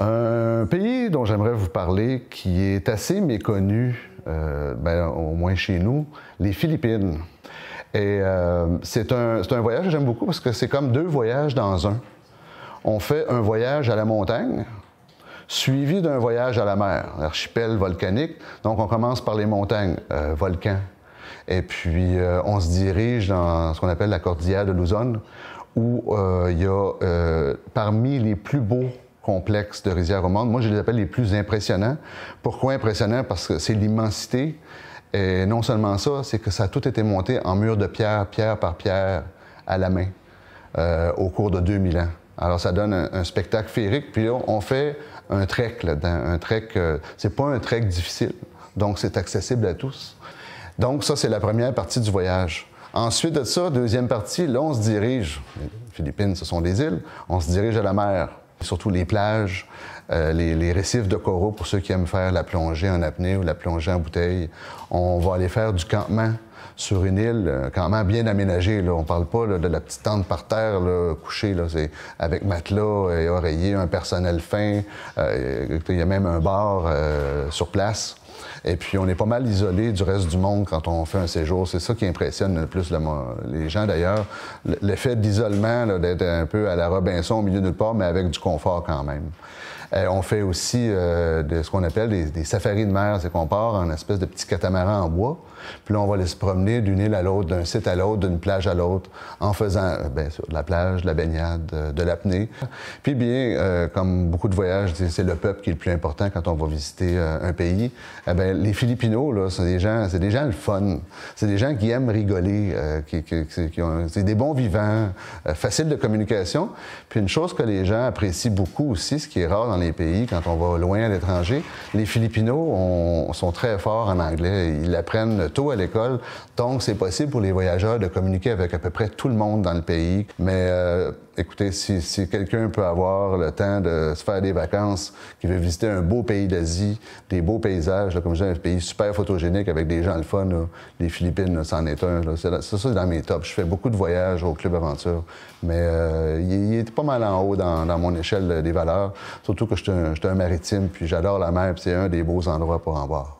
Un pays dont j'aimerais vous parler qui est assez méconnu, euh, ben, au moins chez nous, les Philippines. Et euh, c'est un, voyage que j'aime beaucoup parce que c'est comme deux voyages dans un. On fait un voyage à la montagne, suivi d'un voyage à la mer, archipel volcanique. Donc on commence par les montagnes, euh, volcans. Et puis on se dirige dans ce qu'on appelle la cordillère de Luzon, où il y a parmi les plus beaux complexes de rizières romande, Moi, je les appelle les plus impressionnants. Pourquoi impressionnants? Parce que c'est l'immensité. Et non seulement ça, c'est que ça a tout été monté en mur de pierre, pierre par pierre, à la main, euh, au cours de 2000 ans. Alors, ça donne un, spectacle féerique. Puis là, on fait un trek là Un trek, euh, c'est pas un trek difficile. Donc, c'est accessible à tous. Donc, ça, c'est la première partie du voyage. Ensuite de ça, deuxième partie, là, on se dirige. Les Philippines, ce sont des îles. On se dirige à la mer surtout les plages, euh, les, récifs de coraux pour ceux qui aiment faire la plongée en apnée ou la plongée en bouteille. On va aller faire du campement sur une île, un campement bien aménagé. Là. On ne parle pas de la petite tente par terre là, couchée, là, c'est avec matelas et oreiller, un personnel fin. Euh, il y a même un bar euh, sur place. Et puis, on est pas mal isolé du reste du monde quand on fait un séjour. C'est ça qui impressionne le plus les gens, d'ailleurs. L'effet d'isolement, d'être un peu à la Robinson au milieu de nulle part, mais avec du confort quand même. Euh, on fait aussi euh, de ce qu'on appelle des, safaris de mer, c'est qu'on part en espèce de petit catamaran en bois. Puis là, on va les se promener d'une île à l'autre, d'un site à l'autre, d'une plage à l'autre, en faisant, euh, bien sûr, de la plage, de la baignade, de l'apnée. Puis bien, comme beaucoup de voyages, c'est le peuple qui est le plus important quand on va visiter un pays. Eh les Filipinos, là, c'est des gens, c'est des gens le fun. C'est des gens qui aiment rigoler, qui, ont, c'est des bons vivants, faciles de communication. Puis une chose que les gens apprécient beaucoup aussi, ce qui est rare dans les pays, quand on va loin à l'étranger. Les Filipinos on, sont très forts en anglais. Ils l'apprennent tôt à l'école. Donc, c'est possible pour les voyageurs de communiquer avec à peu près tout le monde dans le pays. Mais euh, écoutez, si, quelqu'un peut avoir le temps de se faire des vacances, qui veut visiter un beau pays d'Asie, des beaux paysages, comme je disais, un pays super photogénique avec des gens le fun, les Philippines, c'en est un. C'est, ça, c'est dans mes tops. Je fais beaucoup de voyages au Club Aventure. Mais euh, il c'est pas mal en haut dans, mon échelle euh, des valeurs, surtout que je suis un, maritime, puis j'adore la mer, puis c'est un des beaux endroits pour en voir.